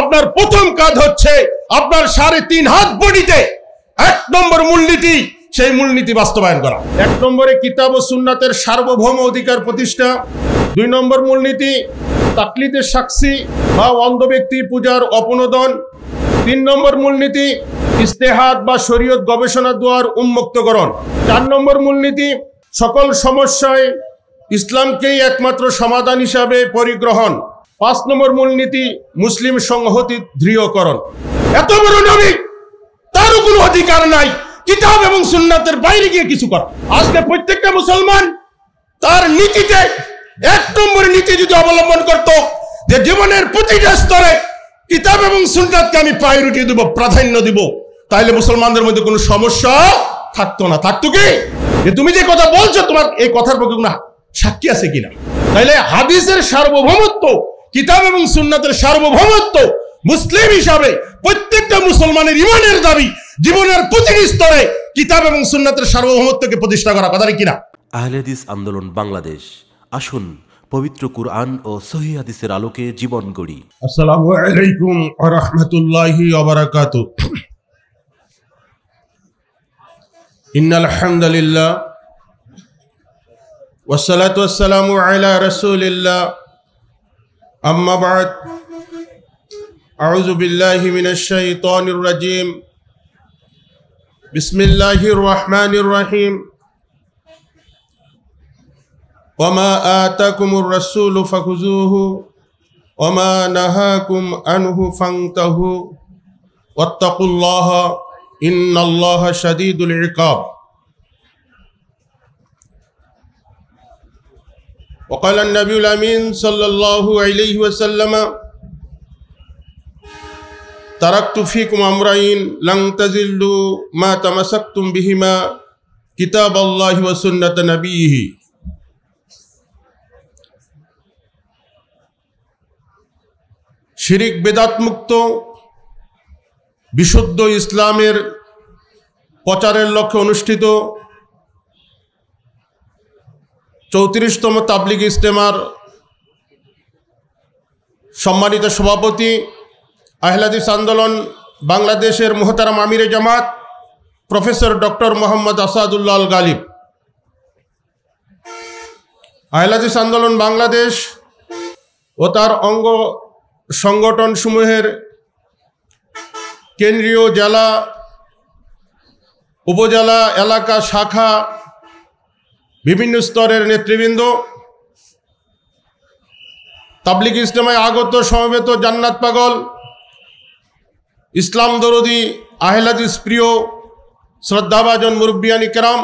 আপনার প্রথম কাজ হচ্ছে আপনার সাড়ে তিন হাত বডিতে এক নম্বর মূলনীতি সেই মূলনীতি বাস্তবায়ন করা এক নম্বরে কিতাব ও সুন্নাতের সার্বভৌম অধিকার প্রতিষ্ঠা দুই নম্বর মূলনীতি তাকলিদের সাক্ষী বা অন্ধ ব্যক্তির পূজার অপনোদন তিন নম্বর মূলনীতি ইস্তেহাত বা শরীয়ত গবেষণা দোয়ার উন্মুক্তকরণ চার নম্বর মূলনীতি সকল সমস্যায় ইসলামকেই একমাত্র সমাধান হিসাবে পরিগ্রহণ পাঁচ নম্বর মূলনীতি মুসলিম সংহতি দৃঢ়করণ এত বড় নবী তারও কোনো অধিকার নাই কিতাব এবং সুন্নাতের বাইরে গিয়ে কিছু কর আজকে প্রত্যেকটা মুসলমান তার নীতিতে এক নম্বর নীতি যদি অবলম্বন করত যে জীবনের প্রতিটা স্তরে কিতাব এবং সুন্নাতকে আমি প্রায়োরিটি দেব প্রাধান্য দিব তাহলে মুসলমানদের মধ্যে কোনো সমস্যা থাকতো না থাকতো কি যে তুমি যে কথা বলছো তোমার এই কথার পক্ষে কোনো সাক্ষী আছে কিনা তাহলে হাদিসের সার্বভৌমত্ব কিতাব এবং সুন্নাতের সার্বভৌমত্ব মুসলিম হিসাবে প্রত্যেকটা মুসলমানের ইমানের দাবি জীবনের প্রতিটি স্তরে কিতাব এবং সুন্নাতের সার্বভৌমত্বকে প্রতিষ্ঠা করা কথা কিনা আহলেদিস আন্দোলন বাংলাদেশ আসুন পবিত্র কুরআন ও সহি হাদিসের আলোকে জীবন গড়ি আসসালামু আলাইকুম ওয়া রাহমাতুল্লাহি ওয়া বারাকাতুহু ইন্নাল হামদুলিল্লাহ ওয়া সালাতু ওয়া সালামু আলা রাসূলিল্লাহ أما بعد أعوذ بالله من الشيطان الرجيم بسم الله الرحمن الرحيم وما آتاكم الرسول فخذوه وما نهاكم عنه فانتهوا واتقوا الله إن الله شديد العقاب وقال النبي الأمين صلى الله عليه وسلم تركت فيكم أمرين لن تزلوا ما تمسكتم بهما كتاب الله وسنة نبيه শিরিক বেদাত মুক্ত বিশুদ্ধ ইসলামের প্রচারের লক্ষ্যে অনুষ্ঠিত চৌত্রিশতম তাবলিগ ইজতেমার সম্মানিত সভাপতি আহলাদিস আন্দোলন বাংলাদেশের মোহতারাম আমিরে জামাত প্রফেসর ডক্টর মোহাম্মদ আসাদুল্লাহ গালিব আহলাদিস আন্দোলন বাংলাদেশ ও তার অঙ্গ সংগঠনসমূহের কেন্দ্রীয় জেলা উপজেলা এলাকা শাখা বিভিন্ন স্তরের নেতৃবৃন্দ তাবলিক ইসলামে আগত সমবেত জান্নাত পাগল ইসলাম দরদি আহলাদিস প্রিয় শ্রদ্ধাভাজন মুরব্বিয়ানি কেরাম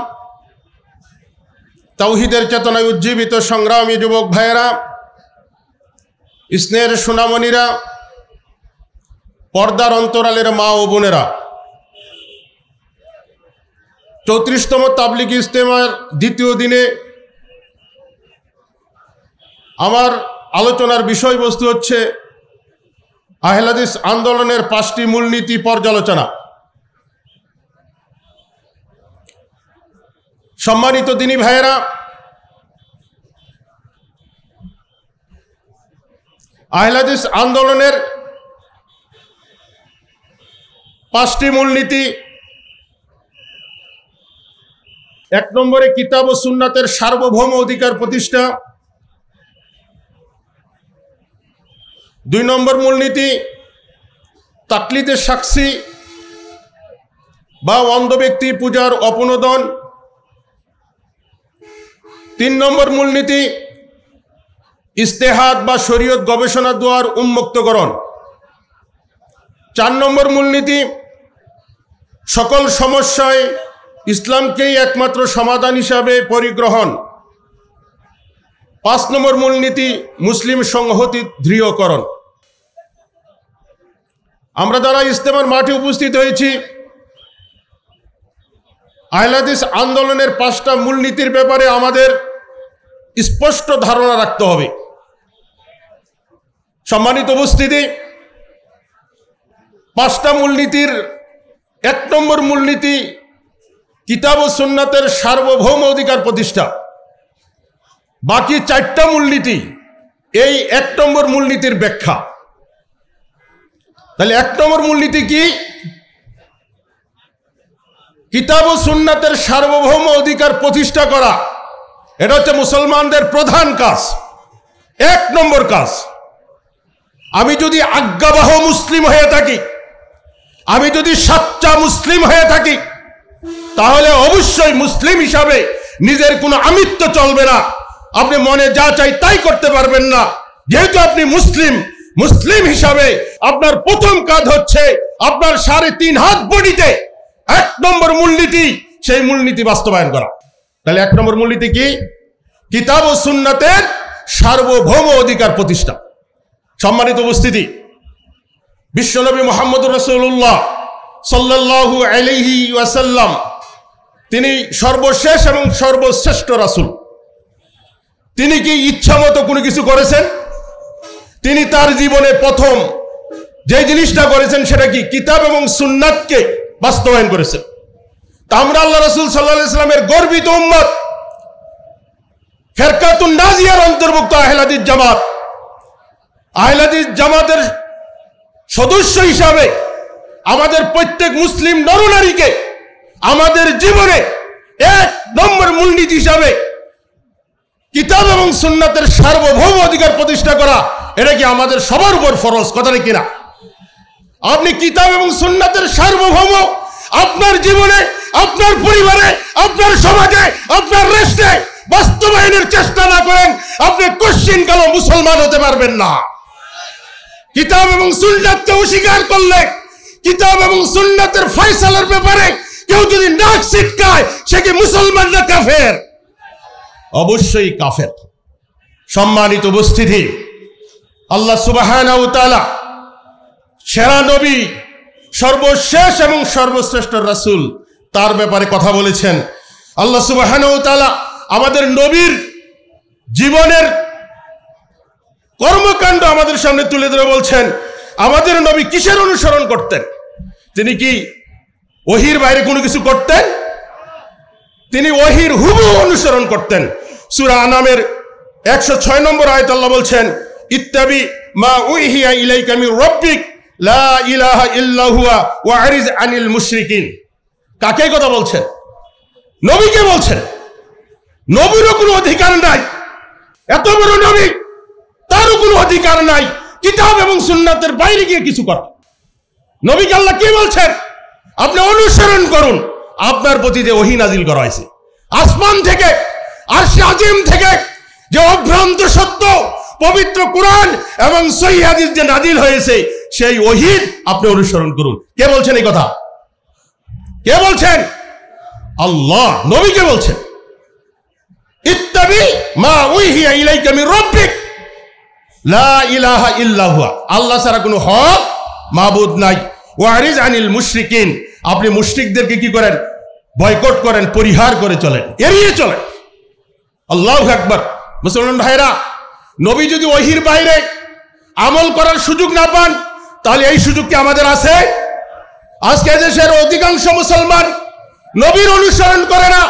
তাওহিদের চেতনায় উজ্জীবিত সংগ্রামী যুবক ভাইয়েরা স্নেহের সোনামণিরা পর্দার অন্তরালের মা ও বোনেরা চৌত্রিশতম তাবলিক ইজতেমার দ্বিতীয় দিনে আমার আলোচনার বিষয়বস্তু হচ্ছে আহলাদিস আন্দোলনের পাঁচটি মূলনীতি পর্যালোচনা সম্মানিত দিনী ভাইয়েরা আহলাদিস আন্দোলনের পাঁচটি মূলনীতি এক নম্বরে কিতাব ও সুন্নাতের সার্বভৌম অধিকার প্রতিষ্ঠা দুই নম্বর মূলনীতি তাকলিদের সাক্ষী বা অন্ধ ব্যক্তি পূজার অপনোদন তিন নম্বর মূলনীতি ইস্তেহাদ বা শরীয়ত গবেষণা দ্বার উন্মুক্তকরণ চার নম্বর মূলনীতি সকল সমস্যায় ইসলামকেই একমাত্র সমাধান হিসাবে পরিগ্রহণ পাঁচ নম্বর মূলনীতি মুসলিম সংহতি দৃঢ়করণ আমরা যারা ইস্তেমার মাঠে উপস্থিত হয়েছি আহলাদিস আন্দোলনের পাঁচটা মূলনীতির ব্যাপারে আমাদের স্পষ্ট ধারণা রাখতে হবে সম্মানিত উপস্থিতি পাঁচটা মূলনীতির এক নম্বর মূলনীতি কিতাব ও সুন্নাতের সার্বভৌম অধিকার প্রতিষ্ঠা বাকি চারটা মূলনীতি এই এক নম্বর মূলনীতির ব্যাখ্যা তাহলে এক নম্বর মূলনীতি কি কিতাব ও সুন্নাতের সার্বভৌম অধিকার প্রতিষ্ঠা করা এটা হচ্ছে মুসলমানদের প্রধান কাজ এক নম্বর কাজ আমি যদি আজ্ঞাবাহ মুসলিম হয়ে থাকি আমি যদি সাচ্চা মুসলিম হয়ে থাকি তাহলে অবশ্যই মুসলিম হিসাবে নিজের কোনো আমিত্ব চলবে না আপনি মনে যা চাই তাই করতে পারবেন না যেহেতু আপনি মুসলিম মুসলিম হিসাবে আপনার প্রথম কাজ হচ্ছে আপনার সাড়ে তিন হাত বডিতে এক নম্বর মূলনীতি সেই মূলনীতি বাস্তবায়ন করা তাহলে এক নম্বর মূলনীতি কি কিতাব ও সুন্নাতের সার্বভৌম অধিকার প্রতিষ্ঠা সম্মানিত উপস্থিতি বিশ্বনবী মোহাম্মদ রসুল্লাহ সাল্লাহ আলিহি ওয়াসাল্লাম তিনি সর্বশেষ এবং সর্বশ্রেষ্ঠ রাসুল তিনি কি ইচ্ছা মতো কোনো কিছু করেছেন তিনি তার জীবনে প্রথম যে জিনিসটা করেছেন সেটা কি কিতাব এবং সুন্নাতকে বাস্তবায়ন করেছেন তা আমরা আল্লাহ রসুল সাল্লাহ ইসলামের গর্বিত উম্মত ফেরকাতুন নাজিয়ার অন্তর্ভুক্ত আহলাদিস জামাত আহলাদিস জামাতের সদস্য হিসাবে আমাদের প্রত্যেক মুসলিম নরনারীকে আমাদের জীবনে এক নম্বর মূলনীতি হিসাবে কিতাব এবং সুন্নাতের সার্বভৌম অধিকার প্রতিষ্ঠা করা এটা কি আমাদের সবার উপর ফরজ কথা নাকি না আপনি কিতাব এবং সুন্নাতের সার্বভৌম আপনার জীবনে আপনার পরিবারে আপনার সমাজে আপনার রাষ্ট্রে বাস্তবায়নের চেষ্টা না করেন আপনি কোশ্চিন কালো মুসলমান হতে পারবেন না কিতাব এবং সুন্নাতকে অস্বীকার করলে কিতাব এবং সুন্নাতের ফয়সালার ব্যাপারে কেউ যদি নাক ছিটকায় সে কি মুসলমান না কাফের অবশ্যই কাফের সম্মানিত উপস্থিতি আল্লাহ উতালা সেরা নবী সর্বশেষ এবং সর্বশ্রেষ্ঠ রাসুল তার ব্যাপারে কথা বলেছেন আল্লাহ সুবাহ আমাদের নবীর জীবনের কর্মকাণ্ড আমাদের সামনে তুলে ধরে বলছেন আমাদের নবী কিসের অনুসরণ করতেন তিনি কি ওহির বাইরে কোনো কিছু করতেন তিনি ওহির হুবু অনুসরণ করতেন সুরা আনামের একশো ছয় নম্বর আয়তাল্লাহ বলছেন ইত্যাবি মা উইহিয়া ইলাইকামি রব্বিক লা ইলাহা ইল্লাহুয়া আরিজ আনিল মুশরিকিন কাকে কথা বলছেন নবীকে বলছেন নবীরও কোনো অধিকার নাই এত বড় নবী তারও কোনো অধিকার নাই কিতাব এবং সুন্নাতের বাইরে গিয়ে কিছু কর নবীকে আল্লাহ কে বলছেন আপনি অনুসরণ করুন আপনার প্রতি যে ওহি নাজিল করা হয়েছে আসমান থেকে আর আজিম থেকে যে অভ্রান্ত সত্য পবিত্র কোরআন এবং সহিদিস যে নাজিল হয়েছে সেই ওহির আপনি অনুসরণ করুন কে বলছেন এই কথা কে বলছেন আল্লাহ নবীকে বলছেন ইত্যাদি মা উইহিয়া ইলাইকা মির রাব্বিক লা ইলাহা ইল্লা আল্লাহ ছাড়া কোনো হক মাবুদ নাই ওয়ারিজ আনিল মুশরিকিন আপনি মুশ্রিকদেরকে কি করেন বয়কট করেন পরিহার করে চলেন এড়িয়ে চলেন আল্লাহ আকবর মুসলমান ভাইরা নবী যদি ওহির বাইরে আমল করার সুযোগ না পান তাহলে এই সুযোগ কি আমাদের আছে আজকে দেশের অধিকাংশ মুসলমান নবীর অনুসরণ করে না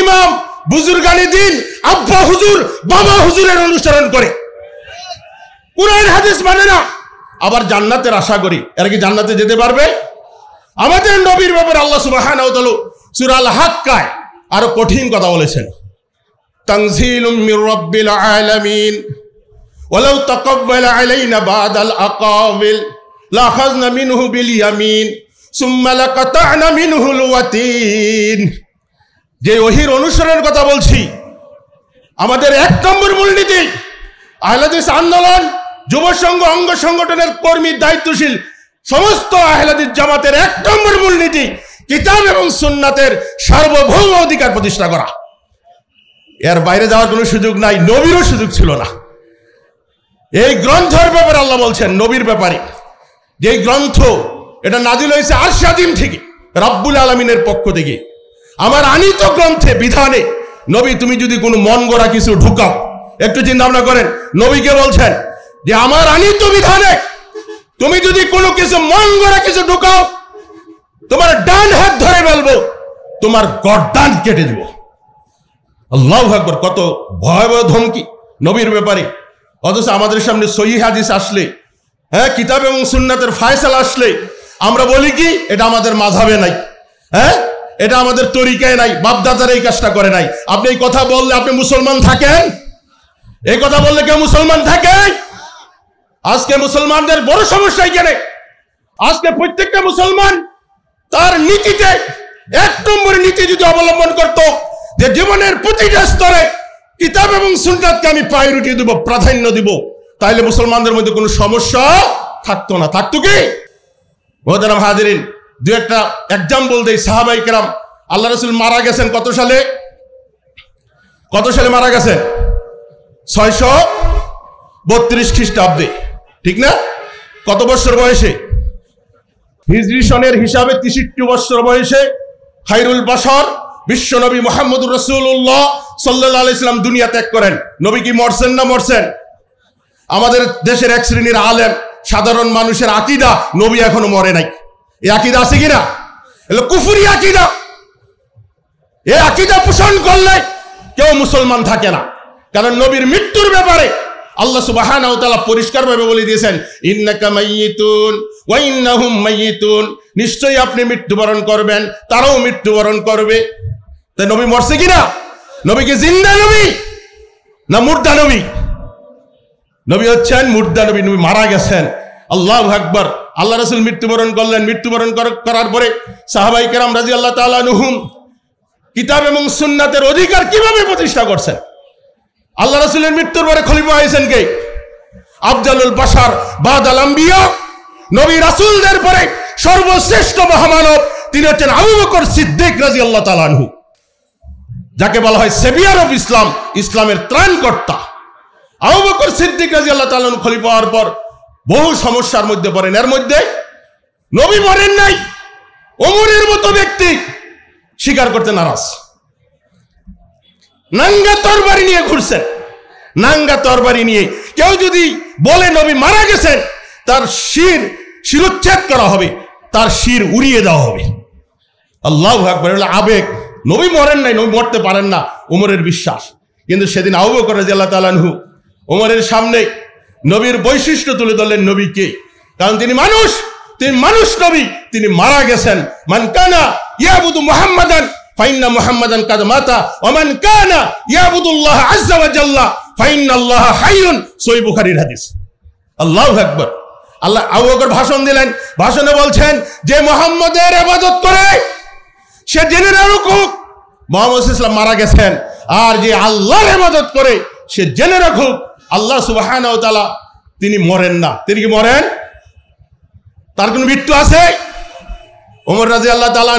ইমাম বুজুরগানি দিন আব্বা হুজুর বাবা হুজুরের অনুসরণ করে কোরআন হাদিস মানে না আবার জান্নাতের আশা করি এরা কি জান্নাতে যেতে পারবে আমাদের নবীর ব্যাপারে আল্লাহ সুবাহ সুরাল হাক্কায় আরো কঠিন কথা বলেছেন تنزيل من رب العالمين ولو تقبل علينا بعد الأقاويل لأخذنا منه باليمين ثم لقطعنا منه الوتين যে ওহির অনুসরণের কথা বলছি আমাদের এক নম্বর মূলনীতি আহলাদিস আন্দোলন যুব সংঘ অঙ্গ সংগঠনের কর্মী দায়িত্বশীল সমস্ত আহলাদি জামাতের এক নম্বর মূলনীতি কিতাব এবং সুন্নাতের সার্বভৌম অধিকার প্রতিষ্ঠা করা এর বাইরে যাওয়ার কোনো সুযোগ নাই নবীরও সুযোগ ছিল না এই গ্রন্থের ব্যাপারে আল্লাহ বলছেন নবীর ব্যাপারে যে গ্রন্থ এটা নাজিল হয়েছে আর সাদিম থেকে রাব্বুল আলমিনের পক্ষ থেকে আমার আনিত গ্রন্থে বিধানে নবী তুমি যদি কোনো মন গড়া কিছু ঢুকাও একটু চিন্তা ভাবনা করেন নবীকে বলছেন যে আমার আনিত বিধানে তুমি যদি কোনো কিছু মন গড়া কিছু ঢুকাও তোমার ডান হাত ধরে ফেলবো তোমার গরদান কেটে দেব আল্লাহ আকবর কত ভয়াবহ ধমকি নবীর ব্যাপারে অথচ আমাদের সামনে সহি হাদিস আসলে হ্যাঁ কিতাব এবং সুন্নাতের ফায়সাল আসলে আমরা বলি কি এটা আমাদের মাঝাবে নাই হ্যাঁ এটা আমাদের তরিকায় নাই বাপদাদার এই কাজটা করে নাই আপনি এই কথা বললে আপনি মুসলমান থাকেন এই কথা বললে কেউ মুসলমান থাকে আজকে মুসলমানদের বড় সমস্যা এখানে আজকে প্রত্যেকটা মুসলমান তার নীতিতে এক নম্বর নীতি যদি অবলম্বন করত যে জীবনের প্রতিটা স্তরে কিতাব এবং সুন্দরকে আমি প্রায়োরিটি দেব প্রাধান্য দিব তাহলে মুসলমানদের মধ্যে কোনো সমস্যা থাকতো না থাকতো কি মহদারাম হাজারিন দু একটা এক্সাম্পল দেই সাহাবাই কেরাম আল্লাহ রসুল মারা গেছেন কত সালে কত সালে মারা গেছেন ছয়শ বত্রিশ খ্রিস্টাব্দে ঠিক না কত বছর বয়সে হিজরি সনের হিসাবে তিষট্টি বছর বয়সে খাইরুল বাসর বিশ্বনবী মোহাম্মদুর রসুল্লাহ সাল্লাহ ইসলাম দুনিয়া ত্যাগ করেন নবী কি মরছেন না মরছেন আমাদের দেশের এক শ্রেণীর আলেম সাধারণ মানুষের আকিদা নবী এখনো মরে নাই এ আকিদা আছে কিনা কুফুরি আকিদা এ আকিদা পোষণ করলে কেউ মুসলমান থাকে না কারণ নবীর মৃত্যুর ব্যাপারে আল্লাহ সুবাহানা পরিষ্কার ভাবে বলে দিয়েছেন ইন্নাকা মাইয়িতুন ওয়াইন্নাহুম মাইয়িতুন নিশ্চয়ই আপনি মৃত্যুবরণ করবেন তারাও মৃত্যুবরণ করবে তাই নবী মরছে কিনা নবী কি জিন্দা নবী না মুর্দা নবী নবী হচ্ছেন মুর্দা নবী নবী মারা গেছেন আল্লাহ আকবর আল্লাহ রসুল মৃত্যুবরণ করলেন মৃত্যুবরণ করার পরে সাহাবাই কেরাম রাজি আল্লাহ তালা নুহুম কিতাব এবং সুন্নাতের অধিকার কিভাবে প্রতিষ্ঠা করছেন আল্লাহ রাসুলের মৃত্যুর পরে খলিফা হয়েছেন কে আফজালুল বাসার বাদ আল আম্বিয়া নবী রাসুলদের পরে সর্বশ্রেষ্ঠ মহামানব তিনি হচ্ছেন আবু বকর সিদ্দিক রাজি আল্লাহ তালানহু যাকে বলা হয় সেভিয়ার অফ ইসলাম ইসলামের ত্রাণকর্তা আবু বকর সিদ্দিক রাজি আল্লাহ তালানহু খলিফা হওয়ার পর বহু সমস্যার মধ্যে পড়েন এর মধ্যে নবী মরেন নাই অমরের মতো ব্যক্তি স্বীকার করতে নারাজ নাঙ্গা তরবারি নিয়ে ঘুরছেন নাঙ্গা তরবারি নিয়ে কেউ যদি বলে নবী মারা গেছেন তার শির শিরোচ্ছেদ করা হবে তার শির উড়িয়ে দেওয়া হবে আল্লাহ আকবর আবেগ নবী মরেন নাই নবী মরতে পারেন না ওমরের বিশ্বাস কিন্তু সেদিন আহ্ব করে জেলা তালানহু ওমরের সামনে নবীর বৈশিষ্ট্য তুলে ধরলেন নবীকে কারণ তিনি মানুষ তিনি মানুষ নবী তিনি মারা গেছেন মানকানা ইয়াবুদু মোহাম্মদান فإن محمدا قد مات ومن كان يعبد الله عز وجل فإن الله حي صحيح البخاري হাদিস الله আকবার আল্লাহ আবু বকর ভাষণ দিলেন ভাষণে বলছেন যে মোহাম্মদের ইবাদত করে সে জেনে রাখুক মোহাম্মদ ইসলাম মারা গেছেন আর যে আল্লাহর ইবাদত করে সে জেনে রাখুক আল্লাহ সুবহানাহু তাআলা তিনি মরেন না তিনি কি মরেন তার কোনো মৃত্যু আছে ওমর রাজি আল্লাহ তাআলা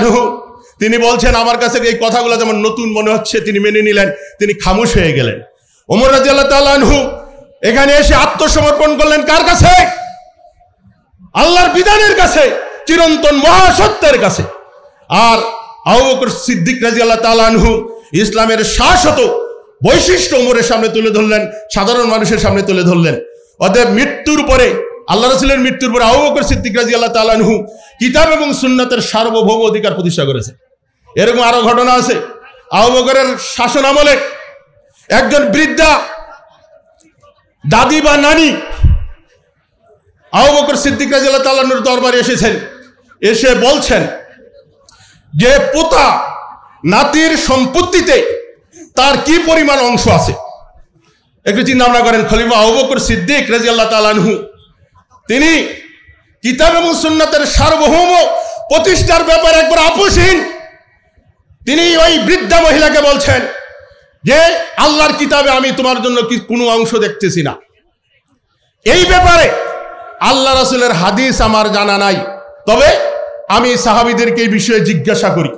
তিনি বলছেন আমার কাছে এই কথাগুলো যেমন নতুন মনে হচ্ছে তিনি মেনে নিলেন তিনি খামোশ হয়ে গেলেন ওমর রাজি আল্লাহ এখানে এসে আত্মসমর্পণ করলেন কার কাছে আল্লাহর বিধানের কাছে চিরন্তন মহাসত্যের কাছে আর আবুবকর সিদ্দিক রাজি আল্লাহ তালানহু ইসলামের শাশ্বত বৈশিষ্ট্য ওমরের সামনে তুলে ধরলেন সাধারণ মানুষের সামনে তুলে ধরলেন অতএব মৃত্যুর পরে আল্লাহ রসুলের মৃত্যুর পরে আবু বকর সিদ্দিক রাজি আল্লাহ তালানহু কিতাব এবং সুন্নাতের সার্বভৌম অধিকার প্রতিষ্ঠা করেছে এরকম আরো ঘটনা আছে আহবকরের শাসন আমলে একজন বৃদ্ধা দাদি বা নানি আহবকর সিদ্দিক রাজিয়াল তালানুর দরবারে এসেছেন এসে বলছেন যে পোতা নাতির সম্পত্তিতে তার কি পরিমাণ অংশ আছে একটু চিন্তা ভাবনা করেন খলিফা আহবকর সিদ্দিক রাজি আল্লাহ তালানহু তিনি কিতাব এবং সুন্নাতের সার্বভৌম প্রতিষ্ঠার ব্যাপারে একবার আপসহীন তিনি ওই বৃদ্ধা মহিলাকে বলছেন যে আল্লাহর কিতাবে আমি তোমার জন্য কি কোনো অংশ দেখতেছি না এই ব্যাপারে আল্লাহ রাসুলের হাদিস আমার জানা নাই তবে আমি সাহাবিদেরকে এই বিষয়ে জিজ্ঞাসা করি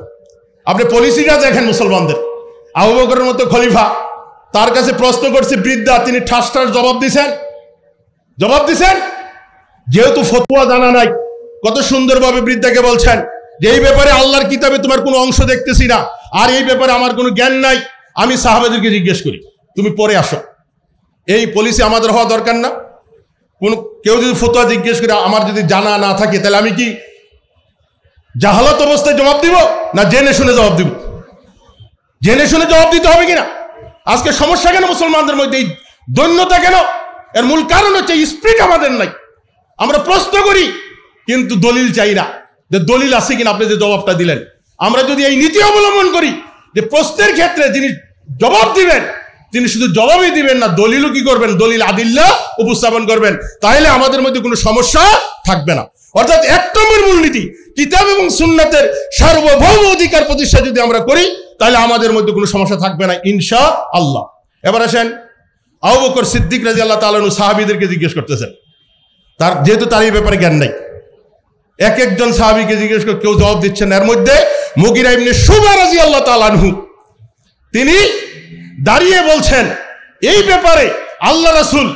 আপনি পলিসিটা দেখেন মুসলমানদের আবু মতো খলিফা তার কাছে প্রশ্ন করছে বৃদ্ধা তিনি ঠাস ঠাস জবাব দিছেন জবাব দিছেন যেহেতু ফতুয়া জানা নাই কত সুন্দরভাবে বৃদ্ধাকে বলছেন যে এই ব্যাপারে আল্লাহর কিতাবে তোমার কোনো অংশ দেখতেছি না আর এই ব্যাপারে আমার কোনো জ্ঞান নাই আমি সাহাবেদেরকে জিজ্ঞেস করি তুমি পরে আসো এই পলিসি আমাদের হওয়া দরকার না কোন কেউ যদি ফতোয়া জিজ্ঞেস করে আমার যদি জানা না থাকে তাহলে আমি কি জাহালত অবস্থায় জবাব দিব না জেনে শুনে জবাব দিব জেনে শুনে জবাব দিতে হবে কিনা আজকে সমস্যা কেন মুসলমানদের মধ্যে এই দৈন্যতা কেন এর মূল কারণ হচ্ছে স্প্রিট আমাদের নাই আমরা প্রশ্ন করি কিন্তু দলিল চাই না যে দলিল আছে কিনা আপনি যে জবাবটা দিলেন আমরা যদি এই নীতি অবলম্বন করি যে প্রশ্নের ক্ষেত্রে যিনি জবাব দিবেন তিনি শুধু জবাবই দিবেন না দলিলও কি করবেন দলিল আদিল্লা উপস্থাপন করবেন তাহলে আমাদের মধ্যে কোনো সমস্যা থাকবে না অর্থাৎ এক নম্বর মূলনীতি কিতাব এবং সুন্নাতের সার্বভৌম অধিকার প্রতিষ্ঠা যদি আমরা করি তাহলে আমাদের মধ্যে কোনো সমস্যা থাকবে না ইনশা আল্লাহ এবার আসেন আহ বকর সিদ্দিক রাজি আল্লাহ তালু সাহাবিদেরকে জিজ্ঞেস করতেছেন তার যেহেতু তার এই ব্যাপারে জ্ঞান নাই এক একজন সাহাবিকে জিজ্ঞেস করে কেউ জবাব দিচ্ছেন এর মধ্যে মুগিরা এমনি সুবা রাজি আল্লাহ তালানহু তিনি দাঁড়িয়ে বলছেন এই ব্যাপারে আল্লাহ রাসুল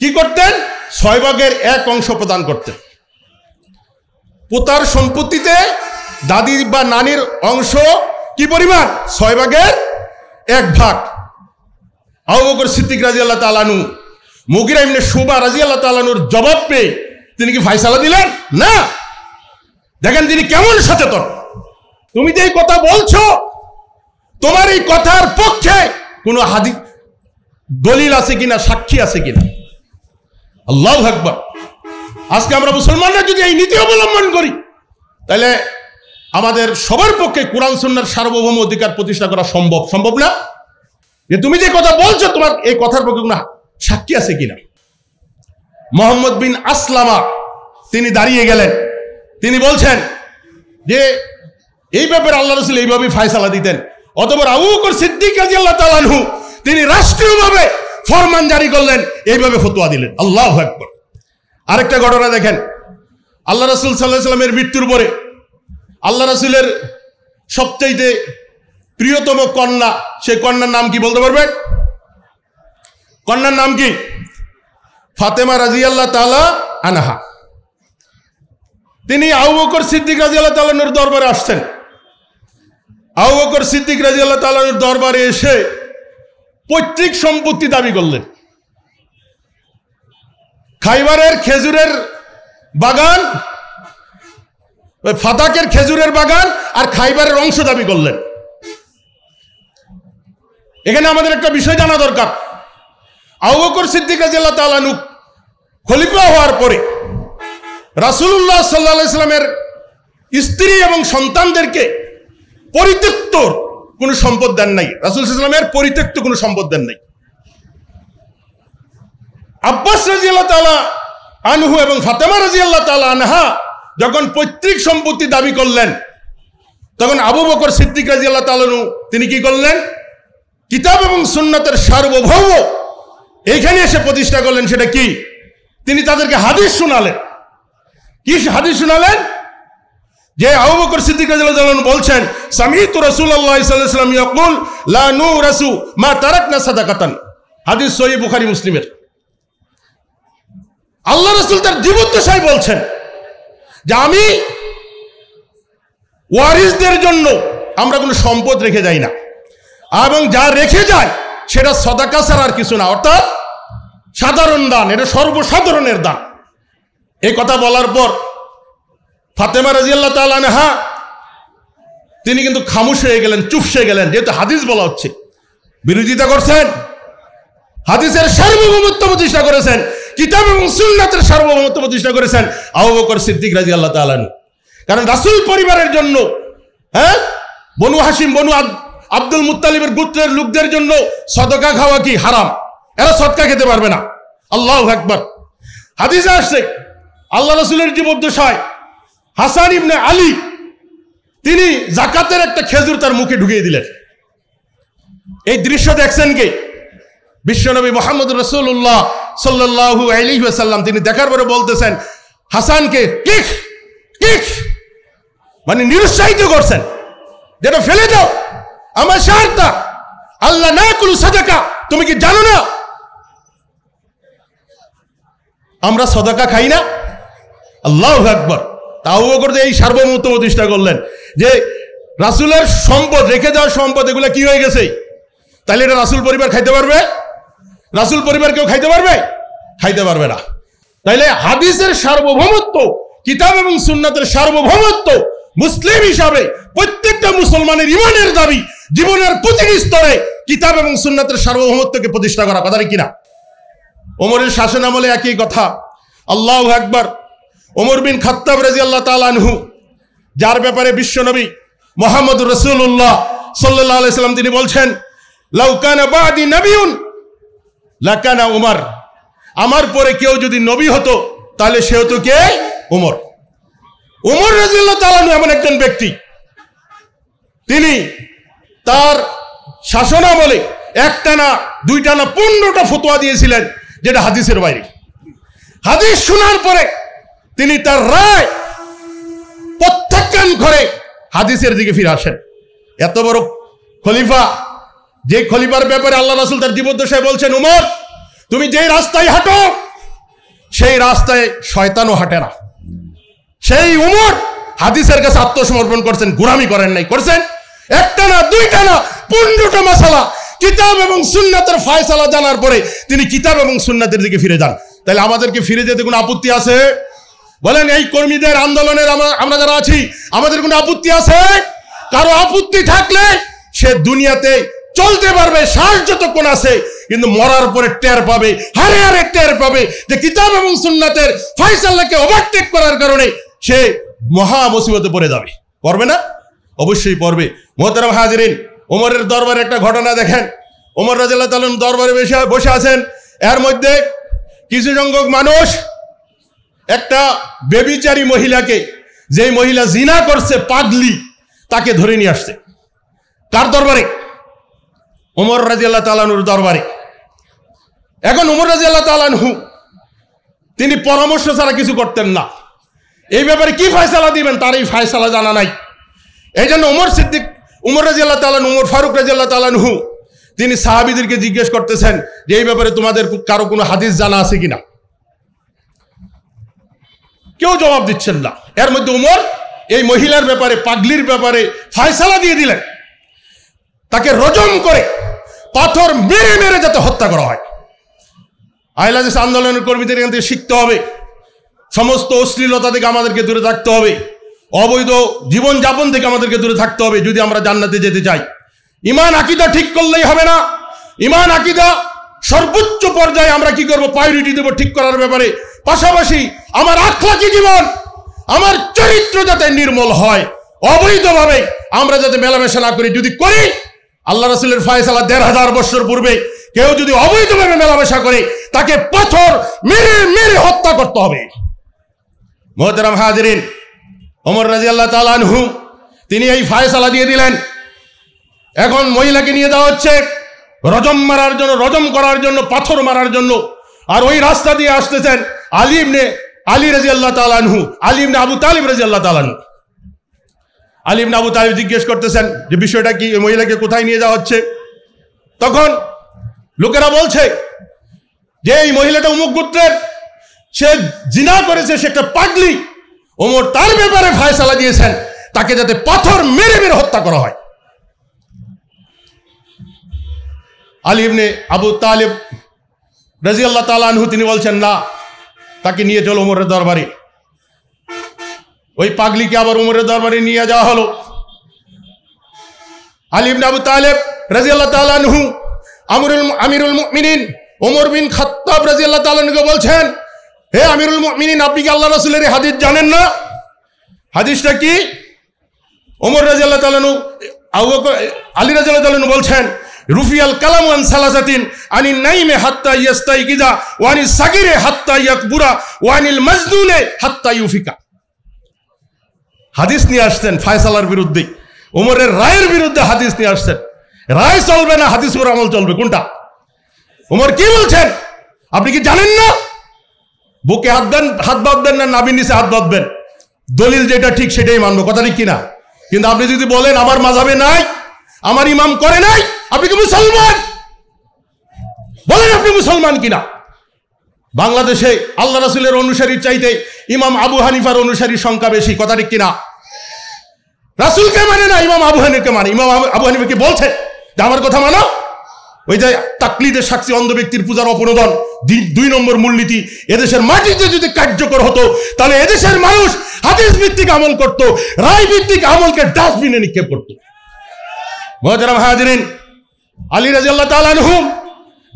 কি করতেন ছয়বাগের এক অংশ প্রদান করতেন পোতার সম্পত্তিতে দাদির বা নানির অংশ কি পরিমাণ ছয় ভাগের এক ভাগ আবু সিদ্দিক রাজি আল্লাহ তালানু মুগিরা ইমনে সুবা রাজি আল্লাহ তালানুর জবাব পেয়ে তিনি কি ফাইসালা দিলেন না দেখেন তিনি কেমন সচেতন তুমি যে এই কথা বলছো তোমার এই কথার পক্ষে কোনো হাদি দলিল আছে কিনা সাক্ষী আছে কিনা আল্লাহ আকবর আজকে আমরা মুসলমানরা যদি এই নীতি অবলম্বন করি তাহলে আমাদের সবার পক্ষে কোরআন সুন্নার সার্বভৌম অধিকার প্রতিষ্ঠা করা সম্ভব সম্ভব না যে তুমি যে কথা বলছো তোমার এই কথার পক্ষে কোনো সাক্ষী আছে কিনা মোহাম্মদ বিন আসলামা তিনি দাঁড়িয়ে গেলেন তিনি বলছেন যে এই ব্যাপারে আল্লাহ রসুল এইভাবে ফায়সালা দিতেন অতপর আবুকর সিদ্দিক কাজী আল্লাহ তালানহু তিনি রাষ্ট্রীয়ভাবে ফরমান জারি করলেন এইভাবে ফতুয়া দিলেন আল্লাহ একবার আরেকটা ঘটনা দেখেন আল্লাহ রসুল সাল্লাহ সাল্লামের মৃত্যুর পরে আল্লাহ রসুলের সবচাইতে প্রিয়তম কন্যা সেই কন্যার নাম কি বলতে পারবেন কন্যার নাম কি ফাতেমা রাজি আল্লাহ তালা আনাহা তিনি আউবকর সিদ্দিক রাজি আল্লাহ তালানুর দরবারে আসছেন আউবকর সিদ্দিক রাজি আল্লাহ তালানুর দরবারে এসে পৈতৃক সম্পত্তি দাবি করলেন খাইবারের খেজুরের বাগান ফাতাকের খেজুরের বাগান আর খাইবারের অংশ দাবি করলেন এখানে আমাদের একটা বিষয় জানা দরকার আউবকর সিদ্দিক রাজি আল্লাহ তালানুক খলিফা হওয়ার পরে রাসুল্লাহ সাল্লা ইসলামের স্ত্রী এবং সন্তানদেরকে পরিত্যক্ত কোনো সম্পদ দেন নাই রাসুল ইসলামের পরিত্যক্ত কোনো সম্পদ দেন নাই আব্বাস রাজি আল্লাহ তালা আনহু এবং ফাতেমা রাজি আল্লাহ তালা আনহা যখন পৈতৃক সম্পত্তি দাবি করলেন তখন আবু বকর সিদ্দিক রাজি আল্লাহ তালানু তিনি কি করলেন কিতাব এবং সুন্নতের সার্বভৌম এইখানে এসে প্রতিষ্ঠা করলেন সেটা কি তিনি তাদেরকে হাদিস শোনালেন কি হাদিস শোনালেন যে আবু সিদ্দিক রাদিয়াল্লাহু বলছেন সামিতু রাসূলুল্লাহ সাল্লাল্লাহু আলাইহি ইয়াকুল লা নুরাসু মা তারাকনা সাদাকাতান হাদিস সহিহ বুখারী মুসলিমের আল্লাহ রাসূল তার জীবদ্দশায় বলছেন যে আমি ওয়ারিসদের জন্য আমরা কোনো সম্পদ রেখে যাই না এবং যা রেখে যায় সেটা সদাকা ছাড়া আর কিছু না অর্থাৎ সাধারণ দান এটা সর্বসাধারণের দান এই কথা বলার পর ফাতেমা রাজিয়াল্লাহ হা তিনি কিন্তু খামুশ হয়ে গেলেন চুপসে গেলেন যেহেতু হাদিস বলা হচ্ছে বিরোধিতা করছেন হাদিসের সার্বভৌমত্ব প্রতিষ্ঠা করেছেন কিতাব এবং সুন্নাতের সার্বভৌমত্ব প্রতিষ্ঠা করেছেন আহবকর সিদ্দিক রাজি আল্লাহ তালানি কারণ রাসুল পরিবারের জন্য হ্যাঁ বনু হাসিম বনু আব্দুল মুতালিমের গুত্রের লোকদের জন্য সদকা খাওয়া কি হারাম এরা সৎকা খেতে পারবে না আল্লাহ একবার হাদিসে আসছে আল্লাহ রসুলের জীবদ্দশায় হাসান ইবনে আলী তিনি জাকাতের একটা খেজুর তার মুখে ঢুকিয়ে দিলেন এই দৃশ্য দেখছেন কে বিশ্বনবী মোহাম্মদ রসুল্লাহ সাল্লাহ আলিহাসাল্লাম তিনি দেখার পরে বলতেছেন হাসানকে কিক কিক মানে নিরুৎসাহিত করছেন যেটা ফেলে দাও আমার সারতা আল্লাহ না কুলু সাজাকা তুমি কি জানো না আমরা সদাকা খাই না আল্লাহ একবার তাও করতে এই সার্বভৌমত্ব প্রতিষ্ঠা করলেন যে রাসুলের সম্পদ রেখে যাওয়ার সম্পদ এগুলো কি হয়ে গেছে তাহলে এটা রাসুল পরিবার খাইতে পারবে রাসুল পরিবার কেউ খাইতে পারবে খাইতে পারবে না তাইলে হাদিসের সার্বভৌমত্ব কিতাব এবং সুন্নাতের সার্বভৌমত্ব মুসলিম হিসাবে প্রত্যেকটা মুসলমানের ইমানের দাবি জীবনের প্রতিটি স্তরে কিতাব এবং সুন্নাতের সার্বভৌমত্বকে প্রতিষ্ঠা করা কথা কিনা ওমরের শাসন আমলে একই কথা আল্লাহ আকবর ওমর বিন খত্তাব রাজি আল্লাহ তালানহু যার ব্যাপারে বিশ্বনবী মোহাম্মদ রসুল্লাহ সাল্লাম তিনি বলছেন উমার আমার পরে কেউ যদি নবী হতো তাহলে সে হতো কে উমর উমর রাজিউল্লাহ তালানু এমন একজন ব্যক্তি তিনি তার শাসনামলে একটা না দুইটা না পনেরোটা ফতোয়া দিয়েছিলেন যেটা হাদিসের বাইরে হাদিস শোনার পরে তিনি তার রায় প্রত্যাখ্যান করে হাদিসের দিকে ফিরে আসেন এত বড় খলিফা যে খলিফার ব্যাপারে আল্লাহ রাসুল তার জীবদ্দশায় বলছেন উমর তুমি যে রাস্তায় হাঁটো সেই রাস্তায় শয়তানও হাঁটে না সেই উমর হাদিসের কাছে আত্মসমর্পণ করছেন গুরামি করেন নাই করছেন একটা না দুইটা না পনেরোটা মশালা কিতাব এবং সুন্নাতের ফায়সালা জানার পরে তিনি কিতাব এবং সুন্নাতের দিকে ফিরে যান তাহলে আমাদেরকে ফিরে যেতে কোনো আপত্তি আছে বলেন এই কর্মীদের আন্দোলনের আমরা যারা আছি আমাদের কোনো আপত্তি আছে কারো আপত্তি থাকলে সে দুনিয়াতে চলতে পারবে সাহায্য তো কোন আছে কিন্তু মরার পরে টের পাবে হারে হারে টের পাবে যে কিতাব এবং সুন্নাতের ফাইসাল্লাহকে ওভারটেক করার কারণে সে মহা মুসিবতে পড়ে যাবে পড়বে না অবশ্যই পড়বে মোহতারাম হাজিরিন ওমরের দরবারে একটা ঘটনা দেখেন ওমর রাজাল্লাহ তালন দরবারে বসে বসে আছেন এর মধ্যে কিছু সংখ্যক মানুষ একটা বেবিচারী মহিলাকে যেই মহিলা জিনা করছে পাগলি তাকে ধরে নিয়ে আসছে কার দরবারে ওমর রাজিয়াল্লাহ তালানুর দরবারে এখন উমর রাজিয়াল্লাহ তালানহু তিনি পরামর্শ ছাড়া কিছু করতেন না এই ব্যাপারে কি ফায়সালা দিবেন তার এই ফায়সালা জানা নাই এই জন্য ওমর সিদ্দিক উমর আল্লাহ তালান উমর ফারুক তালান তালানহু তিনি সাহাবিদেরকে জিজ্ঞেস করতেছেন যে এই ব্যাপারে তোমাদের কারো কোনো হাদিস জানা আছে কিনা কেউ জবাব দিচ্ছেন না এর মধ্যে উমর এই মহিলার ব্যাপারে পাগলির ব্যাপারে ফায়সালা দিয়ে দিলেন তাকে রজম করে পাথর মেরে মেরে যাতে হত্যা করা হয় আইলাদেশ আন্দোলনের কর্মীদের এখান থেকে শিখতে হবে সমস্ত অশ্লীলতা থেকে আমাদেরকে দূরে থাকতে হবে অবৈধ জীবনযাপন থেকে আমাদেরকে দূরে থাকতে হবে যদি আমরা জান্নাতে যেতে চাই ইমান আকিদা ঠিক করলেই হবে না ইমান আকিদা সর্বোচ্চ পর্যায়ে আমরা কি করব প্রায়োরিটি দেবো ঠিক করার ব্যাপারে পাশাপাশি আমার আখলাকি জীবন আমার চরিত্র যাতে নির্মল হয় অবৈধভাবে আমরা যাতে মেলামেশা না করি যদি করি আল্লাহ রসুলের ফায়সালা দেড় হাজার বছর পূর্বে কেউ যদি অবৈধভাবে মেলামেশা করে তাকে পাথর মেরে মেরে হত্যা করতে হবে মোহতারাম হাজরিন অমর রাজি আল্লাহ তালানহু তিনি এই ফায়সালা দিয়ে দিলেন এখন মহিলাকে নিয়ে যাওয়া হচ্ছে রজম মারার জন্য রজম করার জন্য পাথর মারার জন্য আর ওই রাস্তা দিয়ে আসতেছেন আলিমনে আলী রাজি আল্লাহ তালানহু আলিমনে আবু তালিম রাজি আল্লাহ তালানহু আলিমনে আবু তালিব জিজ্ঞেস করতেছেন যে বিষয়টা কি মহিলাকে কোথায় নিয়ে যাওয়া হচ্ছে তখন লোকেরা বলছে যে এই মহিলাটা উমুক গুত্রের সে জিনা করেছে সে একটা পাগলি ওমর তার ব্যাপারে ফায়সালা দিয়েছেন তাকে যাতে পাথর মেরে মেরে হত্যা করা হয় আলিমনে আবু তালেব রাজি আল্লাহ আনহু তিনি বলছেন না তাকে নিয়ে চলো ওমরের দরবারে ওই পাগলিকে আবার উমরের দরবারে নিয়ে যাওয়া হলো আলিম আবু তালেব রাজি আল্লাহ তালানহু আমরুল আমিরুল মিনিন ওমর বিন খাত্তাব রাজি আল্লাহ তালানহুকে বলছেন হে আমিরুল মিনিন আপনি কি আল্লাহ রসুলের হাদিস জানেন না হাদিসটা কি ওমর রাজিয়াল্লাহ তালানু আলী রাজিয়াল্লাহ তালানু বলছেন রুফিয়াল কালাম আন সালাসাতিন আনি নাইমে হাত্তা ইয়াস্তাই গিজা ওয়ানি সাগিরে হাত্তা ইয়াকবুরা ওয়ানিল মজদুনে হাত্তা ইউফিকা হাদিস নিয়ে আসছেন ফায়সালার বিরুদ্ধে ওমরের রায়ের বিরুদ্ধে হাদিস নিয়ে আসছেন রায় চলবে না হাদিস আমল চলবে কোনটা ওমর কি বলছেন আপনি কি জানেন না বুকে হাত দেন হাত বাঁধবেন না নাবির নিচে হাত বাঁধবেন দলিল যেটা ঠিক সেটাই মানবো কথা ঠিক কিনা কিন্তু আপনি যদি বলেন আমার মাঝাবে নাই আমার ইমাম করে নাই আপনি কি মুসলমান বলেন আপনি মুসলমান কিনা বাংলাদেশে আল্লাহ রাসুলের অনুসারীর চাইতে ইমাম আবু হানিফার অনুসারীর সংখ্যা বেশি কথা ঠিক কিনা রাসুলকে মানে না ইমাম আবু হানিফকে মানে ইমাম আবু হানিফা কি বলছে যে আমার কথা মানো ওই যে তাকলিদের সাক্ষী অন্ধ ব্যক্তির পূজার অপনোদন দুই নম্বর মূলনীতি এদেশের মাটিতে যদি কার্যকর হতো তাহলে এদেশের মানুষ হাদিস ভিত্তিক আমল করত রায় ভিত্তিক আমলকে ডাস্টবিনে নিক্ষেপ করত মহাজারাম হাজরিন আলী রাজিয়াল্লাহ তালানহুম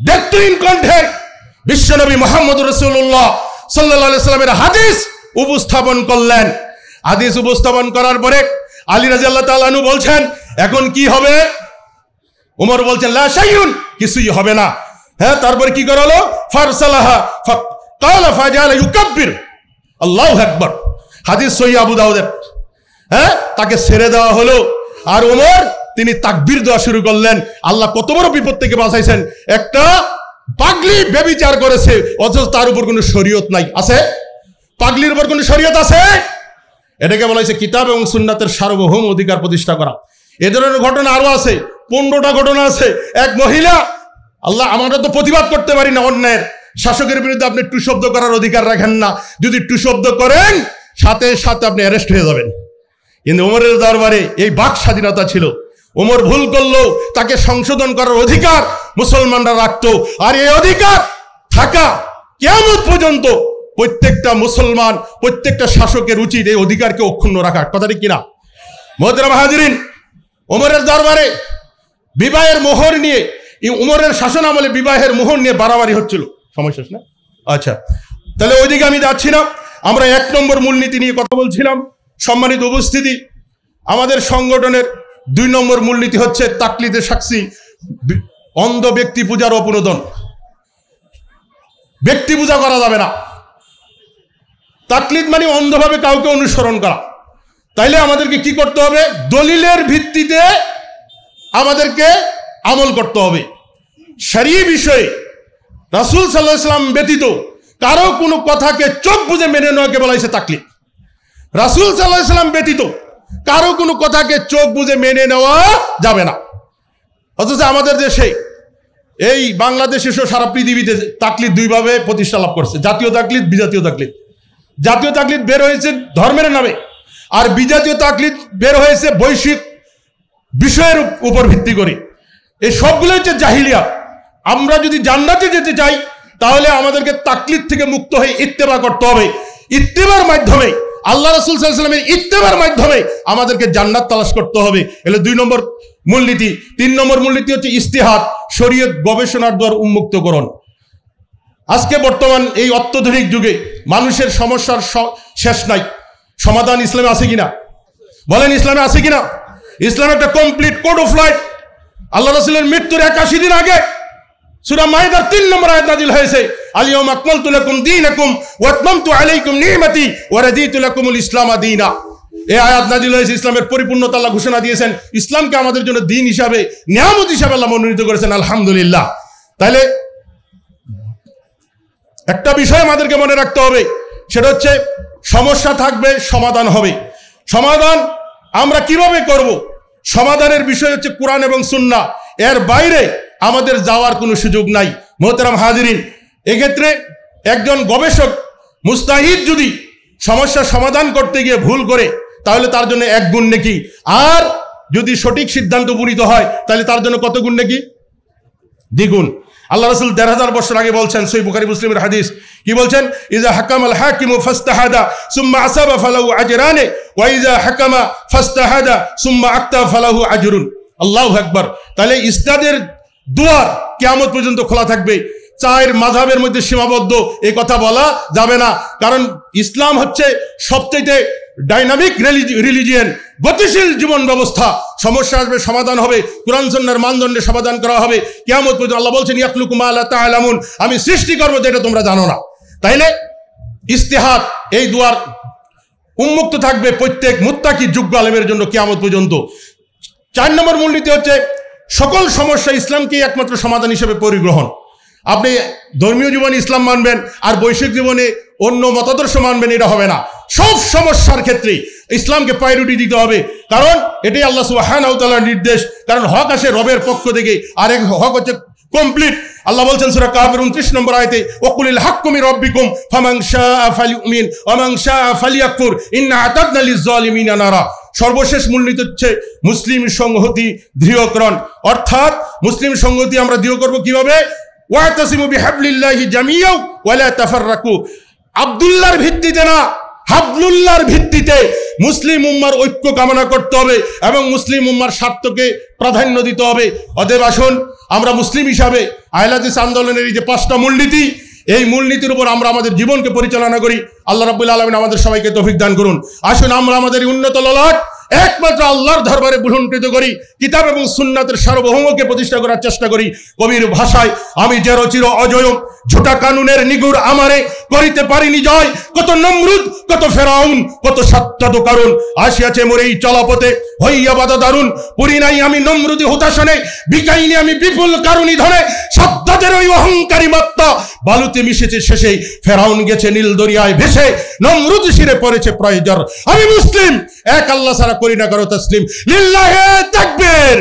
দেখতুইন কণ্ঠে বিশ্বনবী মোহাম্মদ রসুল্লাহ সাল্লাহ সাল্লামের হাদিস উপস্থাপন করলেন হাদিস উপস্থাপন করার পরে আলী রাজিয়াল্লাহ তালানু বলছেন এখন কি হবে উমর বলছেন লাশাইউন কিছুই হবে না হ্যাঁ তারপর কি করালো ফারসালাহা ফাকাল ফাজাল ইউকাব্বির আল্লাহু আকবার হাদিস সহি আবু দাউদের হ্যাঁ তাকে ছেড়ে দেওয়া হলো আর ওমর তিনি তাকবির দেওয়া শুরু করলেন আল্লাহ কত বড় বিপদ থেকে বাঁচাইছেন একটা পাগলি বেবিচার করেছে অথচ তার উপর কোনো শরীয়ত নাই আছে পাগলির উপর কোনো শরীয়ত আছে এটাকে বলা হয়েছে কিতাব এবং সুন্নাতের সার্বভৌম অধিকার প্রতিষ্ঠা করা এ ধরনের ঘটনা আরও আছে পনেরোটা ঘটনা আছে এক মহিলা আল্লাহ আমরা তো প্রতিবাদ করতে পারি না অন্যের শাসকের বিরুদ্ধে আপনি টু শব্দ করার অধিকার রাখেন না যদি টু শব্দ করেন সাথে সাথে আপনি অ্যারেস্ট হয়ে যাবেন কিন্তু ওমরের দরবারে এই বাক স্বাধীনতা ছিল ওমর ভুল করলেও তাকে সংশোধন করার অধিকার মুসলমানরা রাখত আর এই অধিকার থাকা কেমন পর্যন্ত প্রত্যেকটা মুসলমান প্রত্যেকটা শাসকের উচিত এই অধিকারকে অক্ষুণ্ণ রাখা কথাটি কিনা মহতরা ওমরের দরবারে বিবাহের মোহর নিয়ে এই উমরের শাসন আমলে বিবাহের মোহর নিয়ে বাড়াবাড়ি হচ্ছিল সময় শেষ না আচ্ছা তাহলে ওইদিকে আমি যাচ্ছি না আমরা এক নম্বর মূলনীতি নিয়ে কথা বলছিলাম সম্মানিত উপস্থিতি আমাদের সংগঠনের দুই নম্বর মূলনীতি হচ্ছে তাকলিতে সাক্ষী অন্ধ ব্যক্তি পূজার অপনোদন ব্যক্তি পূজা করা যাবে না তাকলিদ মানে অন্ধভাবে কাউকে অনুসরণ করা তাইলে আমাদেরকে কি করতে হবে দলিলের ভিত্তিতে আমাদেরকে আমল করতে হবে সারি বিষয়ে রাসুল সাল্লাহ ব্যতীত কারো কোনো কথাকে চোখ বুঝে মেনে নেওয়াকে বলা হয়েছে তাকলিফ রাসুল সাল্লাহ ব্যতীত কারো কোনো কথাকে চোখ বুঝে মেনে নেওয়া যাবে না অথচ আমাদের দেশে এই বাংলাদেশে সহ সারা পৃথিবীতে তাকলিদ দুইভাবে প্রতিষ্ঠা লাভ করছে জাতীয় তাকলিদ বিজাতীয় তাকলিদ জাতীয় তাকলিদ বের হয়েছে ধর্মের নামে আর বিজাতীয় তাকলিদ বের হয়েছে বৈশ্বিক বিষয়ের উপর ভিত্তি করে এই সবগুলো হচ্ছে জাহিলিয়া আমরা যদি জান্নাতে যেতে চাই তাহলে আমাদেরকে তাকলিদ থেকে মুক্ত হয়ে ইত্তেবা করতে হবে ইত্তেবার মাধ্যমে আল্লাহ রসুল সাল্লামের ইত্তেবার মাধ্যমে আমাদেরকে জান্নাত তালাশ করতে হবে এলে দুই নম্বর মূলনীতি তিন নম্বর মূলনীতি হচ্ছে ইস্তেহাত শরীয়ত গবেষণার দ্বার উন্মুক্তকরণ আজকে বর্তমান এই অত্যাধুনিক যুগে মানুষের সমস্যার শেষ নাই সমাধান ইসলামে আছে কিনা বলেন ইসলামে আছে কিনা ইসলাম একটা কমপ্লিট কোড অফ লাইফ আল্লাহ রসুলের মৃত্যুর একাশি দিন আগে সুরা মাইদার তিন নম্বর আয়াত নাজিল হয়েছে আলিয়ম আকমল তুলকুম দিন আকুম ওয়াতমাম তু আলাইকুম নিয়মাতি ওয়ারাজি তুলকুমুল ইসলাম আদিনা এই আয়াত নাজিল হয়েছে ইসলামের পরিপূর্ণতা আল্লাহ ঘোষণা দিয়েছেন ইসলামকে আমাদের জন্য দিন হিসাবে নিয়ামত হিসাবে আল্লাহ মনোনীত করেছেন আলহামদুলিল্লাহ তাহলে একটা বিষয় আমাদেরকে মনে রাখতে হবে সেটা হচ্ছে সমস্যা থাকবে সমাধান হবে সমাধান আমরা কিভাবে করবো সমাধানের বিষয় হচ্ছে কোরআন এবং সুন্না এর বাইরে আমাদের যাওয়ার কোনো সুযোগ নাই মোহতারাম হাজিরিন এক্ষেত্রে একজন গবেষক মুস্তাহিদ যদি সমস্যা সমাধান করতে গিয়ে ভুল করে তাহলে তার জন্য এক গুণ নেকি আর যদি সঠিক সিদ্ধান্ত উপনীত হয় তাহলে তার জন্য কত গুণ নেকি দ্বিগুণ আল্লাহ রসুল দেড় হাজার বছর আগে বলছেন সই বুকারি মুসলিমের হাদিস কি বলছেন ইজা হাকাম আল হাকিম ফাস্তাহাদা সুম্মা আসাবা ফালাহু আজরানে ওয়া ইজা হাকামা ফাস্তাহাদা সুম্মা আক্তা ফালাহু আজরুন আল্লাহ আকবার তাহলে ইস্তাদের দুয়ার কেমন পর্যন্ত খোলা থাকবে চায়ের মাধাবের মধ্যে সীমাবদ্ধ এই কথা বলা যাবে না কারণ ইসলাম হচ্ছে সবচেয়ে ডাইনামিক রিলিজিয়ান গতিশীল জীবন ব্যবস্থা সমস্যা আসবে সমাধান হবে কোরআন সন্ন্যার মানদণ্ডে সমাধান করা হবে কেমন পর্যন্ত আল্লাহ বলছেন ইয়াকলুকুমা আল্লাহ তালামুন আমি সৃষ্টি করবো যেটা তোমরা জানো না তাইলে ইস্তেহার এই দুয়ার উন্মুক্ত থাকবে প্রত্যেক মুত্তাকি যোগ্য আলেমের জন্য কেয়ামত পর্যন্ত চার নম্বর মূলনীতি হচ্ছে সকল সমস্যা ইসলামকেই একমাত্র সমাধান হিসেবে পরিগ্রহণ আপনি ধর্মীয় জীবনে ইসলাম মানবেন আর বৈশ্বিক জীবনে অন্য মতাদর্শ মানবেন এটা হবে না সব সমস্যার ক্ষেত্রে ইসলামকে প্রায়োরিটি দিতে হবে কারণ এটাই আল্লাহ সুবাহানাউতালার নির্দেশ কারণ হক আসে রবের পক্ষ থেকে আর এক হক হচ্ছে কমপ্লিট আল্লাহ বলছেন সুরা কাহাবের উনত্রিশ নম্বর আয়তে ওকুলিল হাক্কুমি রব্বিকুম ফামাং শাহ ফালি উমিন অমাং শাহ ফালি আকফুর ইন্না আতাদ আলী জলিমিনা নারা সর্বশেষ মূলনীত হচ্ছে মুসলিম সংহতি দৃঢ়করণ অর্থাৎ মুসলিম সংহতি আমরা দৃঢ় করবো কিভাবে ওয়াতাসিমু বিহাবলিল্লাহি জামিয়াও ওয়ালা তাফাররাকু আব্দুল্লাহর ভিত্তিতে না হাবলুল্লার ভিত্তিতে মুসলিম উম্মার ঐক্য কামনা করতে হবে এবং মুসলিম উম্মার স্বার্থকে প্রাধান্য দিতে হবে অতএব আসুন আমরা মুসলিম হিসাবে আয়লাদিস আন্দোলনের এই যে পাঁচটা মূলনীতি এই মূলনীতির উপর আমরা আমাদের জীবনকে পরিচালনা করি আল্লাহ রাবুল্লা আলমিন আমাদের সবাইকে তফিক দান করুন আসুন আমরা আমাদের উন্নত ললাট একমাত্র আল্লাহর দরবারে বুলনকৃত করি কিতাব এবং সুন্নাতের সার্বভৌমকে প্রতিষ্ঠা করার চেষ্টা করি কবির ভাষায় আমি যে রচির অজয় ঝোটা কানুনের নিগুর আমারে করিতে পারিনি জয় কত নমরুদ কত ফেরাউন কত সত্যাত কারণ আসিয়াছে মোর এই চলাপথে হইয়া বাদা দারুন পড়ি নাই আমি নমরুদি হুতাশনে বিকাইনি আমি বিপুল কারণী ধরে সাত্যাতের ওই অহংকারী মাত্রা বালুতে মিশেছে শেষেই ফেরাউন গেছে নীল দরিয়ায় ভেসে নমরুদ শিরে পড়েছে প্রয়োজন আমি মুসলিম এক আল্লাহ সারা করি না করো তসলিম লিল্লাহে তাকবীর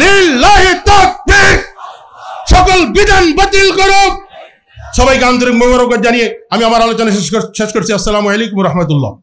লিল্লাহে তাকবীর সকল বিধান বাতিল করো সবাইকে আন্তরিক মোবারক জানিয়ে আমি আমার আলোচনা শেষ করছি আসসালামু আলাইকুম রহমতুল্লাহ